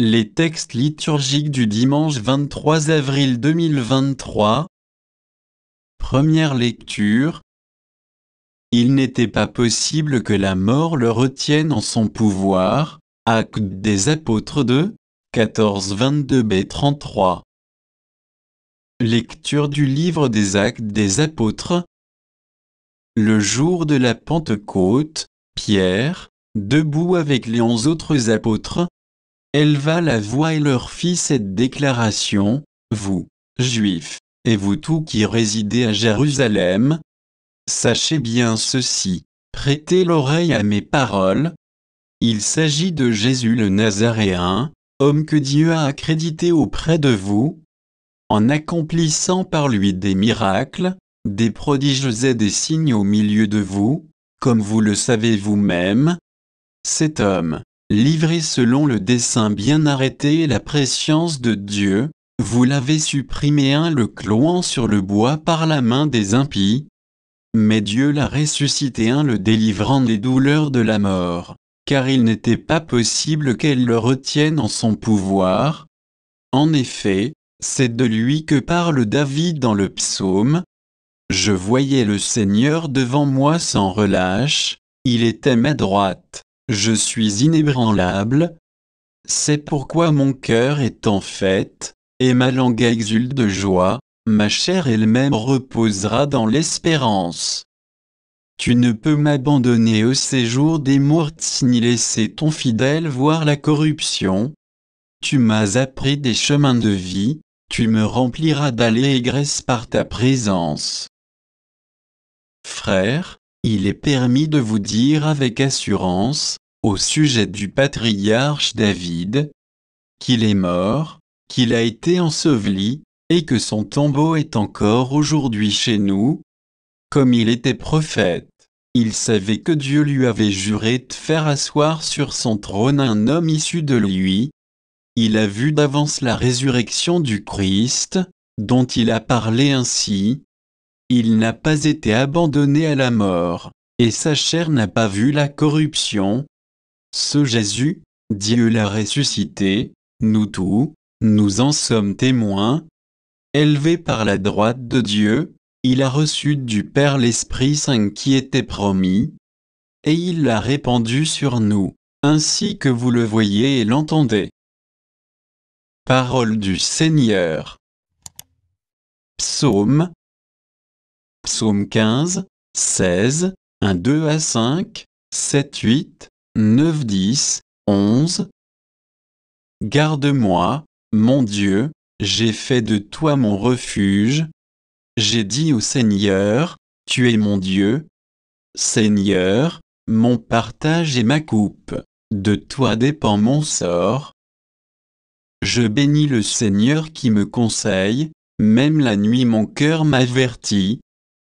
Les textes liturgiques du dimanche 23 avril 2023 Première lecture Il n'était pas possible que la mort le retienne en son pouvoir. Actes des apôtres 2, 14-22b33 Lecture du livre des Actes des apôtres Le jour de la Pentecôte, Pierre, debout avec les onze autres apôtres, va la voix et leur fit cette déclaration, Vous, Juifs, et vous tous qui résidez à Jérusalem, sachez bien ceci, prêtez l'oreille à mes paroles. Il s'agit de Jésus le Nazaréen, homme que Dieu a accrédité auprès de vous, en accomplissant par lui des miracles, des prodiges et des signes au milieu de vous, comme vous le savez vous-même. Cet homme, Livré selon le dessein bien arrêté et la préscience de Dieu, vous l'avez supprimé un le clouant sur le bois par la main des impies, mais Dieu l'a ressuscité un le délivrant des douleurs de la mort, car il n'était pas possible qu'elle le retienne en son pouvoir. En effet, c'est de lui que parle David dans le psaume. Je voyais le Seigneur devant moi sans relâche, il était ma droite. Je suis inébranlable. C'est pourquoi mon cœur est en fête, et ma langue exulte de joie, ma chair elle-même reposera dans l'espérance. Tu ne peux m'abandonner au séjour des morts ni laisser ton fidèle voir la corruption. Tu m'as appris des chemins de vie, tu me rempliras d'allégresse par ta présence. Frère, il est permis de vous dire avec assurance, au sujet du patriarche David, qu'il est mort, qu'il a été enseveli, et que son tombeau est encore aujourd'hui chez nous. Comme il était prophète, il savait que Dieu lui avait juré de faire asseoir sur son trône un homme issu de lui. Il a vu d'avance la résurrection du Christ, dont il a parlé ainsi, il n'a pas été abandonné à la mort, et sa chair n'a pas vu la corruption. Ce Jésus, Dieu l'a ressuscité, nous tous, nous en sommes témoins. Élevé par la droite de Dieu, il a reçu du Père l'Esprit Saint qui était promis, et il l'a répandu sur nous, ainsi que vous le voyez et l'entendez. Parole du Seigneur. Psaume Psaume 15, 16, 1, 2 à 5, 7, 8, 9, 10, 11. Garde-moi, mon Dieu, j'ai fait de toi mon refuge. J'ai dit au Seigneur, Tu es mon Dieu. Seigneur, mon partage et ma coupe, de toi dépend mon sort. Je bénis le Seigneur qui me conseille, même la nuit mon cœur m'avertit.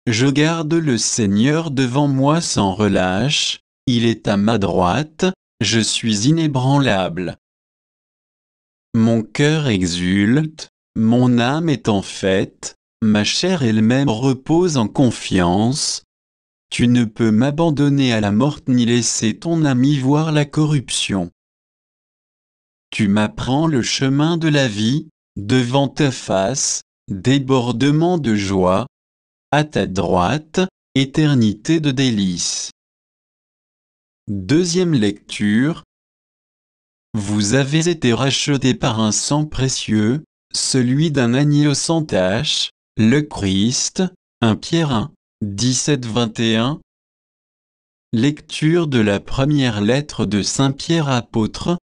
Je garde le Seigneur devant moi sans relâche, il est à ma droite, je suis inébranlable. Mon cœur exulte, mon âme est en fête, ma chair elle-même repose en confiance. Tu ne peux m'abandonner à la morte ni laisser ton ami voir la corruption. Tu m'apprends le chemin de la vie, devant ta face, débordement de joie, à ta droite, éternité de délices. Deuxième lecture. Vous avez été rachetés par un sang précieux, celui d'un agneau sans tache, le Christ, un Pierre 17-21. Lecture de la première lettre de Saint Pierre apôtre.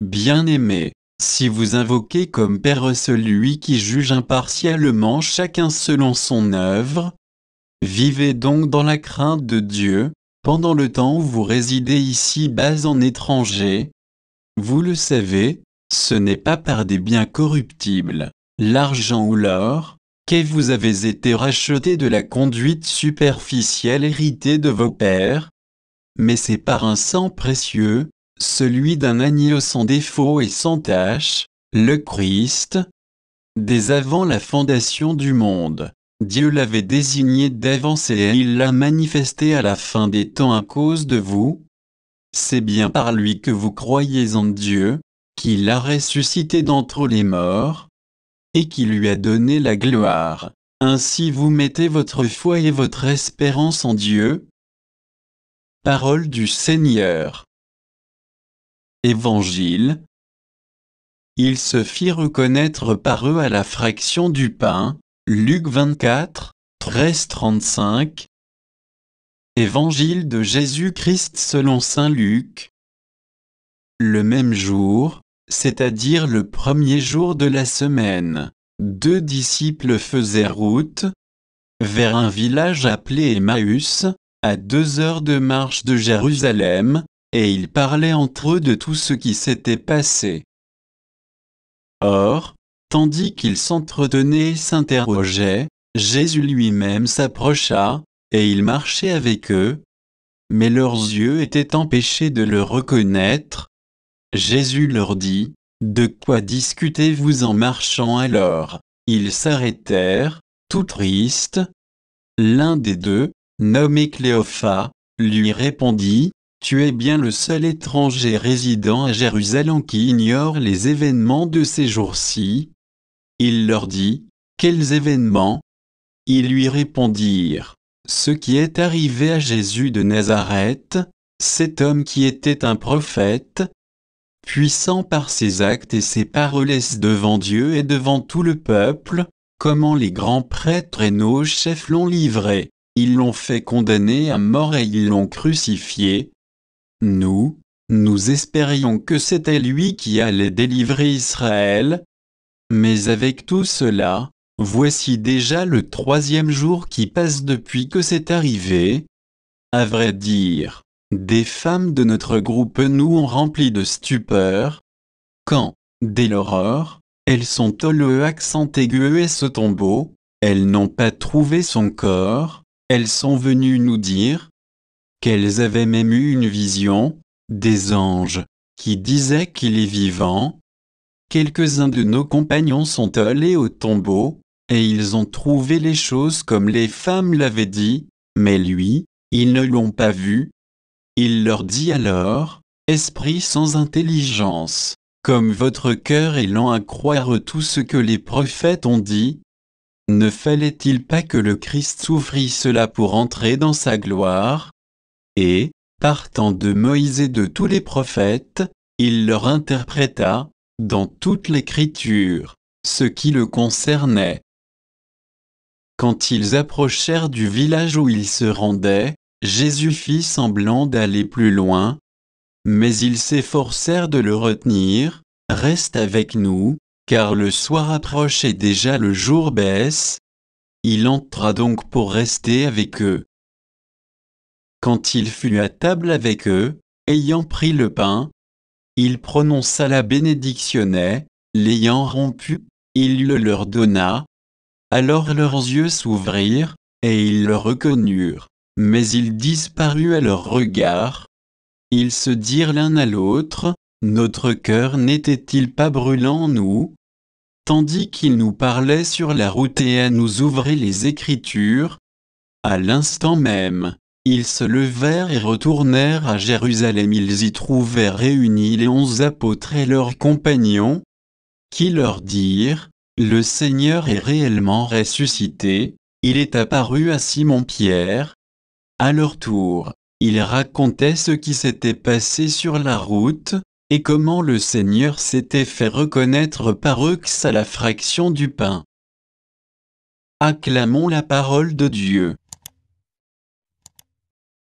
Bien-aimé, si vous invoquez comme Père celui qui juge impartialement chacun selon son œuvre, vivez donc dans la crainte de Dieu, pendant le temps où vous résidez ici-bas en étranger. Vous le savez, ce n'est pas par des biens corruptibles, l'argent ou l'or, que vous avez été rachetés de la conduite superficielle héritée de vos pères, mais c'est par un sang précieux, celui d'un agneau sans défaut et sans tache, le Christ. Dès avant la fondation du monde, Dieu l'avait désigné d'avance et il l'a manifesté à la fin des temps à cause de vous. C'est bien par lui que vous croyez en Dieu, qui l'a ressuscité d'entre les morts, et qui lui a donné la gloire. Ainsi vous mettez votre foi et votre espérance en Dieu. Parole du Seigneur. Évangile Il se fit reconnaître par eux à la fraction du pain, Luc 24, 13-35, Évangile de Jésus-Christ selon Saint Luc. Le même jour, c'est-à-dire le premier jour de la semaine, deux disciples faisaient route vers un village appelé Emmaüs, à deux heures de marche de Jérusalem, et ils parlaient entre eux de tout ce qui s'était passé. Or, tandis qu'ils s'entretenaient et s'interrogeaient, Jésus lui-même s'approcha, et il marchait avec eux. Mais leurs yeux étaient empêchés de le reconnaître. Jésus leur dit, De quoi discutez-vous en marchant alors Ils s'arrêtèrent, tout tristes. L'un des deux, nommé Cléopha, lui répondit, tu es bien le seul étranger résident à Jérusalem qui ignore les événements de ces jours-ci. Il leur dit, Quels événements Ils lui répondirent, Ce qui est arrivé à Jésus de Nazareth, cet homme qui était un prophète, puissant par ses actes et ses paroles devant Dieu et devant tout le peuple, comment les grands prêtres et nos chefs l'ont livré, ils l'ont fait condamner à mort et ils l'ont crucifié, nous, nous espérions que c'était lui qui allait délivrer Israël. Mais avec tout cela, voici déjà le troisième jour qui passe depuis que c'est arrivé. À vrai dire, des femmes de notre groupe nous ont remplis de stupeur. Quand, dès l'aurore, elles sont au le accent aigu et ce tombeau, elles n'ont pas trouvé son corps, elles sont venues nous dire, qu'elles avaient même eu une vision, des anges, qui disaient qu'il est vivant. Quelques-uns de nos compagnons sont allés au tombeau, et ils ont trouvé les choses comme les femmes l'avaient dit, mais lui, ils ne l'ont pas vu. Il leur dit alors, Esprit sans intelligence, comme votre cœur est lent à croire tout ce que les prophètes ont dit, ne fallait-il pas que le Christ souffrit cela pour entrer dans sa gloire et, partant de Moïse et de tous les prophètes, il leur interpréta, dans toute l'Écriture, ce qui le concernait. Quand ils approchèrent du village où ils se rendaient, Jésus fit semblant d'aller plus loin, mais ils s'efforcèrent de le retenir, Reste avec nous, car le soir approche et déjà le jour baisse. Il entra donc pour rester avec eux. Quand il fut à table avec eux, ayant pris le pain, il prononça la bénédictionnée, l'ayant rompu, il le leur donna. Alors leurs yeux s'ouvrirent, et ils le reconnurent, mais il disparut à leur regard. Ils se dirent l'un à l'autre, Notre cœur n'était-il pas brûlant en nous Tandis qu'il nous parlait sur la route et à nous ouvrir les Écritures, à l'instant même, ils se levèrent et retournèrent à Jérusalem. Ils y trouvèrent réunis les onze apôtres et leurs compagnons, qui leur dirent, Le Seigneur est réellement ressuscité, il est apparu à Simon-Pierre. À leur tour, ils racontaient ce qui s'était passé sur la route, et comment le Seigneur s'était fait reconnaître par eux à la fraction du pain. Acclamons la parole de Dieu.